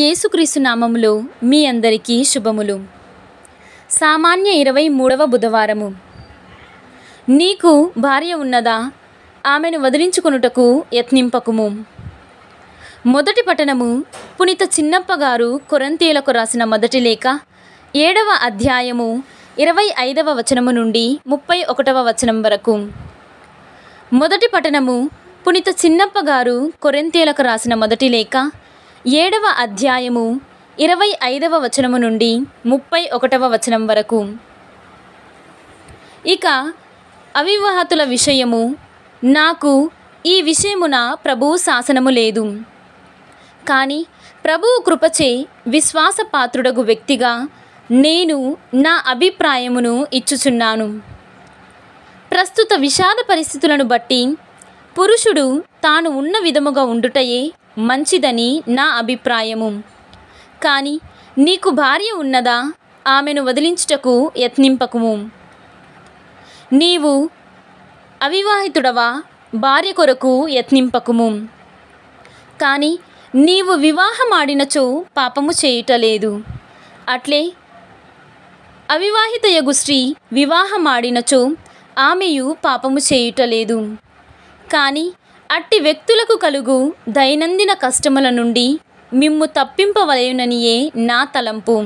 యేసుక్రీస్తు నామములో మీ అందరికీ శుభములు సామాన్య ఇరవై మూడవ బుధవారము నీకు భార్య ఉన్నదా ఆమెను వదిలించుకొనుటకు యత్నింపకుము మొదటి పట్టణము పునిత చిన్నప్పగారు కొరంతీలకు రాసిన మొదటి లేఖ ఏడవ అధ్యాయము ఇరవై ఐదవ వచనము నుండి ముప్పై ఒకటవ వచనం వరకు మొదటి పట్టణము పునిత చిన్నప్పగారు గారు కొరంతీలకు రాసిన మొదటి లేఖ ఏడవ అధ్యాయము ఇరవై ఐదవ వచనము నుండి ముప్పై ఒకటవ వచనం వరకు ఇక అవివాహతుల విషయము నాకు ఈ విషయమున ప్రభువు శాసనము లేదు కానీ ప్రభువు కృపచే విశ్వాసపాత్రుడగు వ్యక్తిగా నేను నా అభిప్రాయమును ఇచ్చుచున్నాను ప్రస్తుత విషాద పరిస్థితులను బట్టి పురుషుడు తాను ఉన్న విధముగా ఉండుటయే మంచిదని నా అభిప్రాయము కానీ నీకు భార్య ఉన్నదా ఆమెను వదిలించుటకు యత్నింపకుము నీవు అవివాహితుడవా భార్య కొరకు యత్నింపకుము కానీ నీవు వివాహమాడినచో పాపము చేయుటలేదు అట్లే యగు స్త్రీ వివాహమాడినచో ఆమెయు పాపము చేయుటలేదు కానీ అట్టి వ్యక్తులకు కలుగు దైనందిన కష్టముల నుండి మిమ్ము తప్పింపవలయుననియే నా తలంపు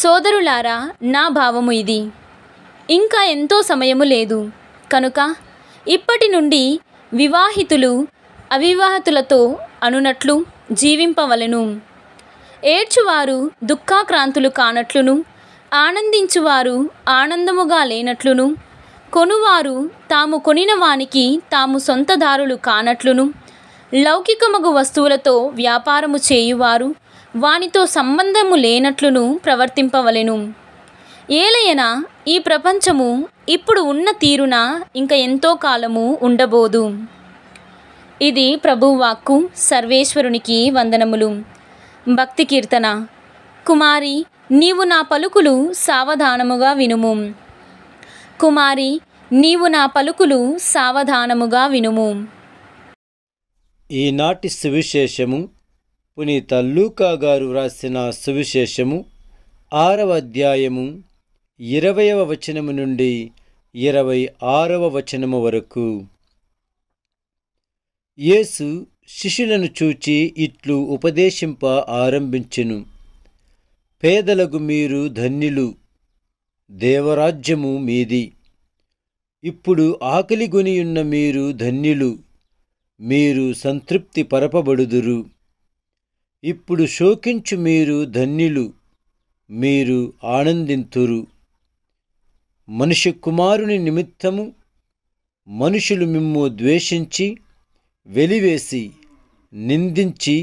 సోదరులారా నా భావము ఇది ఇంకా ఎంతో సమయము లేదు కనుక ఇప్పటి నుండి వివాహితులు అవివాహితులతో అనునట్లు జీవింపవలను ఏడ్చువారు దుఃఖాక్రాంతులు కానట్లును ఆనందించువారు ఆనందముగా లేనట్లును కొనువారు తాము కొనిన వానికి తాము సొంతదారులు కానట్లును లౌకికమగు వస్తువులతో వ్యాపారము చేయువారు వానితో సంబంధము లేనట్లును ప్రవర్తింపవలెను ఏలయన ఈ ప్రపంచము ఇప్పుడు ఉన్న తీరున ఇంకా ఎంతో కాలము ఉండబోదు ఇది ప్రభువాక్కు సర్వేశ్వరునికి వందనములు భక్తి కీర్తన కుమారి నీవు నా పలుకులు సావధానముగా వినుము కుమారి నీవు నా పలుకులు సావధానముగా వినుము ఈనాటి సువిశేషము పునీత లూకా గారు వ్రాసిన సువిశేషము ఆరవ అధ్యాయము ఇరవయవ వచనము నుండి ఇరవై ఆరవ వచనము వరకు యేసు శిష్యులను చూచి ఇట్లు ఉపదేశింప ఆరంభించెను పేదలకు మీరు ధన్యులు దేవరాజ్యము మీది ఇప్పుడు ఆకలిగొనియున్న మీరు ధన్యులు మీరు సంతృప్తి పరపబడుదురు ఇప్పుడు శోకించు మీరు ధన్యులు మీరు ఆనందింతురు మనిషి కుమారుని నిమిత్తము మనుషులు మిమ్ము ద్వేషించి వెలివేసి నిందించి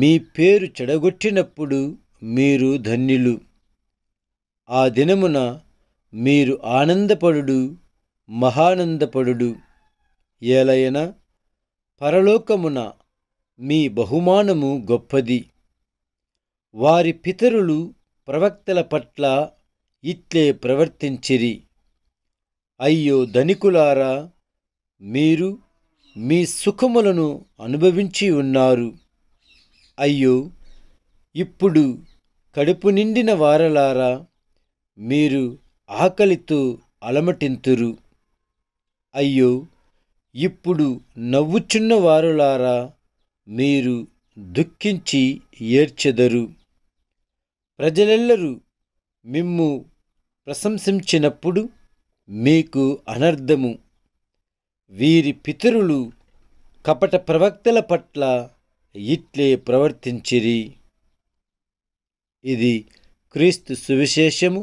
మీ పేరు చెడగొట్టినప్పుడు మీరు ధన్యులు ఆ దినమున మీరు ఆనందపడు మహానందపడు ఏలయన పరలోకమున మీ బహుమానము గొప్పది వారి పితరులు ప్రవక్తల పట్ల ఇట్లే ప్రవర్తించిరి అయ్యో ధనికులారా మీరు మీ సుఖములను అనుభవించి ఉన్నారు అయ్యో ఇప్పుడు కడుపు నిండిన వారలారా మీరు ఆకలితో అలమటింతురు అయ్యో ఇప్పుడు నవ్వుచున్న వారులారా మీరు దుఃఖించి ఏర్చెదరు ప్రజలెల్లరూ మిమ్ము ప్రశంసించినప్పుడు మీకు అనర్థము వీరి పితరులు కపట ప్రవక్తల పట్ల ఇట్లే ప్రవర్తించిరి ఇది క్రీస్తు సువిశేషము